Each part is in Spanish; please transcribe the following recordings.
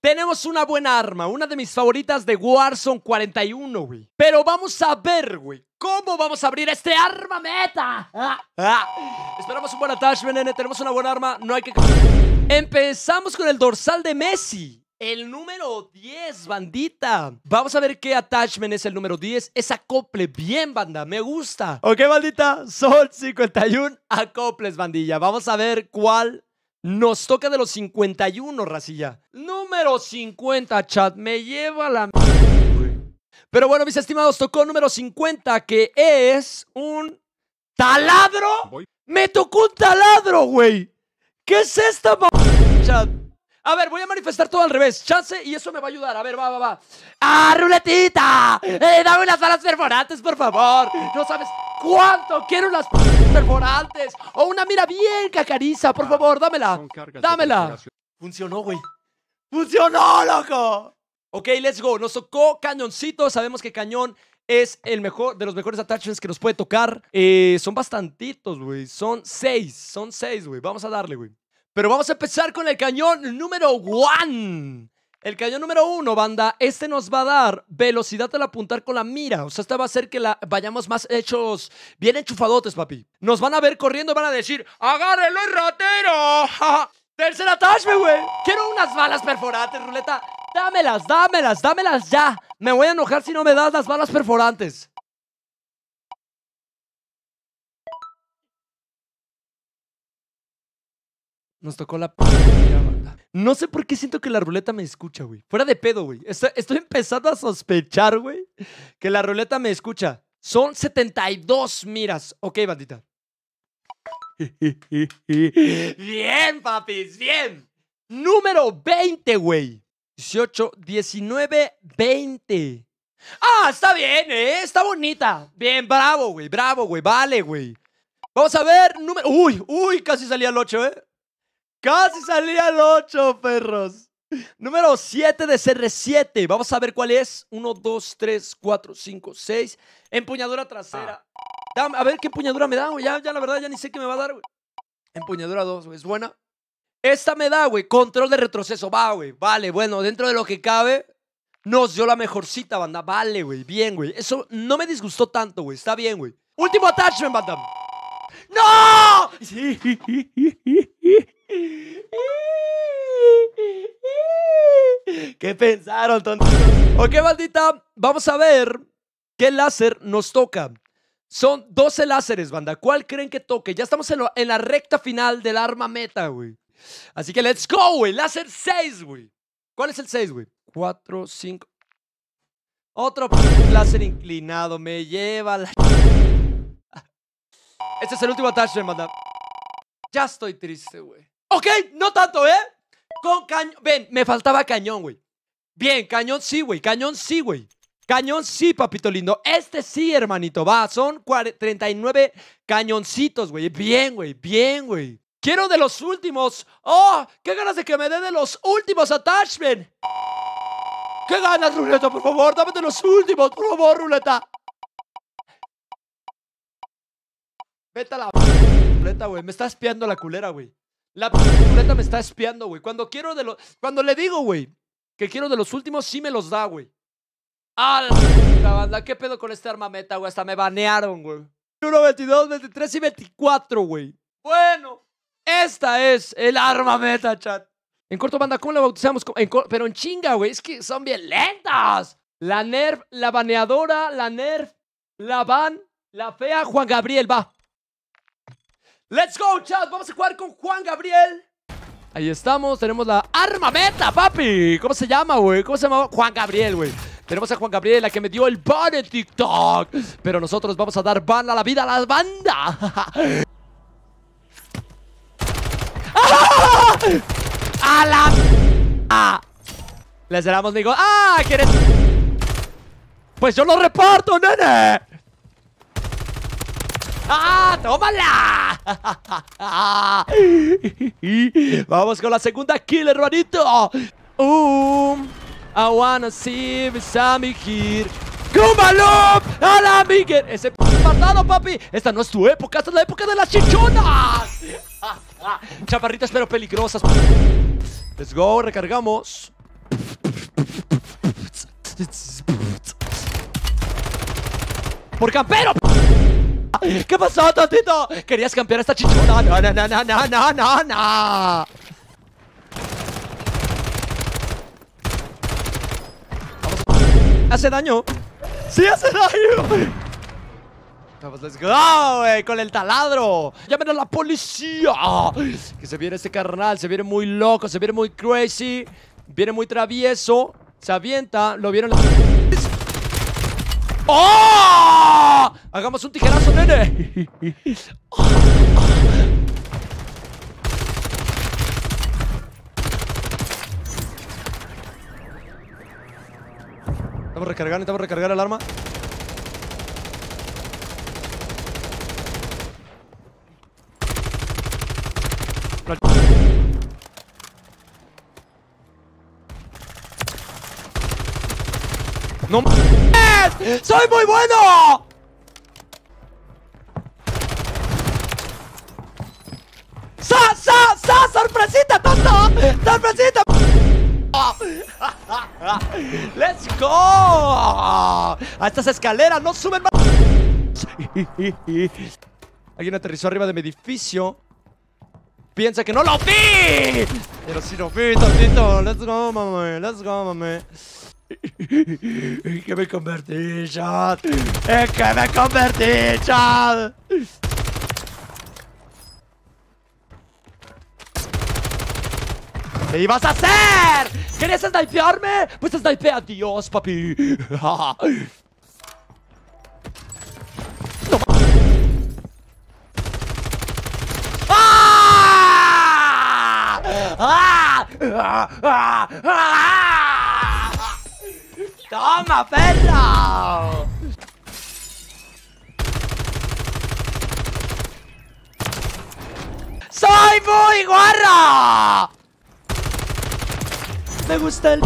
Tenemos una buena arma, una de mis favoritas de Warzone 41, güey. Pero vamos a ver, güey, cómo vamos a abrir este arma meta. Ah, ah. Esperamos un buen attachment, nene. Tenemos una buena arma, no hay que... Empezamos con el dorsal de Messi. El número 10, bandita. Vamos a ver qué attachment es el número 10. Es acople. Bien, banda. Me gusta. Ok, bandita. Sol 51 acoples, bandilla. Vamos a ver cuál nos toca de los 51, Racilla. Número 50, chat. Me lleva la... Pero bueno, mis estimados, tocó número 50, que es un taladro. Me tocó un taladro, güey. ¿Qué es esta, chat? A ver, voy a manifestar todo al revés. Chance y eso me va a ayudar. A ver, va, va, va. ¡Ah, ruletita! Eh, dame las balas perforantes, por favor. No sabes. ¿Cuánto? Quiero las perforantes o una mira bien cacariza, por favor, dámela. Dámela. Funcionó, güey. ¡Funcionó, loco! Ok, let's go. Nos tocó cañoncito. Sabemos que cañón es el mejor de los mejores attachments que nos puede tocar. Eh, son bastantitos, güey. Son seis. Son seis, güey. Vamos a darle, güey. Pero vamos a empezar con el cañón número one. El cañón número uno, banda, este nos va a dar velocidad al apuntar con la mira. O sea, esta va a hacer que la, vayamos más hechos bien enchufadotes, papi. Nos van a ver corriendo van a decir, ¡agárrelo, ratero! ¡Tercer attachment, güey! Quiero unas balas perforantes, ruleta. Dámelas, dámelas, dámelas ya. Me voy a enojar si no me das las balas perforantes. Nos tocó la... No sé por qué siento que la ruleta me escucha, güey. Fuera de pedo, güey. Estoy, empezando a sospechar, güey, que la ruleta me escucha. Son 72 miras. Ok, bandita. bien, papis, bien. Número 20, güey. 18, 19, 20. Ah, está bien, ¿eh? Está bonita. Bien, bravo, güey. Bravo, güey. Vale, güey. Vamos a ver número... Uy, uy, casi salía el 8, ¿eh? Casi salía el 8, perros. Número 7 de CR7. Vamos a ver cuál es. 1, 2, 3, 4, 5, 6. Empuñadura trasera. Ah. a ver qué empuñadura me da, güey. Ya, ya, la verdad, ya ni sé qué me va a dar, güey. Empuñadura 2, güey. Es buena. Esta me da, güey. Control de retroceso. Va, güey. Vale, bueno, dentro de lo que cabe, nos dio la mejorcita, banda. Vale, güey. Bien, güey. Eso no me disgustó tanto, güey. Está bien, güey. Último attachment, banda. ¡No! Sí. ¿Qué pensaron, tonto? Ok, maldita. vamos a ver qué láser nos toca. Son 12 láseres, banda. ¿Cuál creen que toque? Ya estamos en, en la recta final del arma meta, güey. Así que let's go, güey. Láser 6, güey. ¿Cuál es el 6, güey? 4, 5. Otro láser inclinado. Me lleva la... Este es el último attachment, banda. Ya estoy triste, güey. Ok, no tanto, ¿eh? Con cañón. Ven, me faltaba cañón, güey. Bien, cañón sí, güey. Cañón sí, güey. Cañón sí, papito lindo. Este sí, hermanito. Va, son 39 cañoncitos, güey. Bien, güey. Bien, güey. Quiero de los últimos. ¡Oh! ¡Qué ganas de que me dé de los últimos attachment! ¡Qué ganas, ruleta, por favor! ¡Dame de los últimos, por favor, ruleta! Vete a la ruleta, güey. Me está espiando la culera, güey. La ruleta me está espiando, güey. Cuando quiero de los. Cuando le digo, güey que quiero de los últimos, sí me los da, güey. ¡A ¡Ah, la banda! ¿Qué pedo con este arma meta, güey? Hasta me banearon, güey. 1, 22, 23 y 24, güey. Bueno, esta es el arma meta, chat. En corto, banda, ¿cómo la bautizamos? pero en chinga, güey. Es que son bien lentas. La Nerf, la baneadora, la Nerf, la van, la fea, Juan Gabriel, va. Let's go, chat. Vamos a jugar con Juan Gabriel. Ahí estamos, tenemos la arma meta, papi. ¿Cómo se llama, güey? ¿Cómo se llama? Juan Gabriel, güey. Tenemos a Juan Gabriel, la que me dio el ban en TikTok. Pero nosotros vamos a dar ban a la vida a la banda. ¡A la... ¡Ah! Les damos, digo... ¡Ah! ¿Quieres...? Pues yo lo reparto, nene. ¡Ah, tómala! Vamos con la segunda kill, hermanito. Um, I wanna see Sammy here. ¡A la Miguel! ¡Ese p papi! ¡Esta no es tu época! ¡Esta es la época de las chichonas! Chaparritas pero peligrosas. Let's go, recargamos. ¡Por campero! ¿Qué pasó, tontito? ¿Querías campear esta chichona? No, no, no, no, no, no, no, Hace daño. ¡Sí hace daño! Vamos, let's go, wey, con el taladro. Llamen a la policía. Que se viene este carnal, se viene muy loco, se viene muy crazy, viene muy travieso, se avienta, lo vieron. ¡Oh! Hagamos un tijerazo, nene. ¿Estamos recargando? Estamos recargando, recargar el arma. ¡No mames! ¡Soy muy bueno! ¡Sa, sa, sa! ¡Sorpresita, tonto! ¡Sorpresita! ¡Let's go! A estas escaleras no suben más. Alguien aterrizó arriba de mi edificio. Piensa que no lo vi. Pero SI lo vi, tontito. Let's go, mami. Let's go, mami. Es que me convertí, chat? Es que me convertí, chat? ¿Qué ibas a hacer? ¿Querías snipearme? Pues snipea a Dios, papi. no. ¡Ah! ¡Ah! ¡Ah! ¡Ah! ¡Toma, perro! ¡Soy muy guarra! Me gusta el...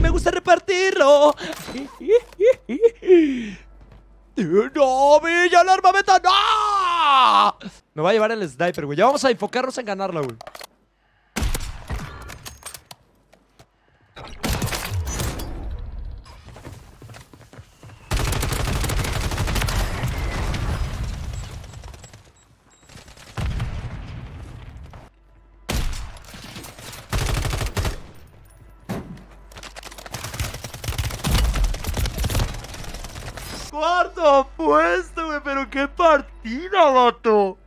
Me gusta repartirlo. ¡No, Villa, el armamento! ¡No! Me va a llevar el sniper, güey. Ya vamos a enfocarnos en ganarla, güey. todo puesto, Pero qué partida, vato.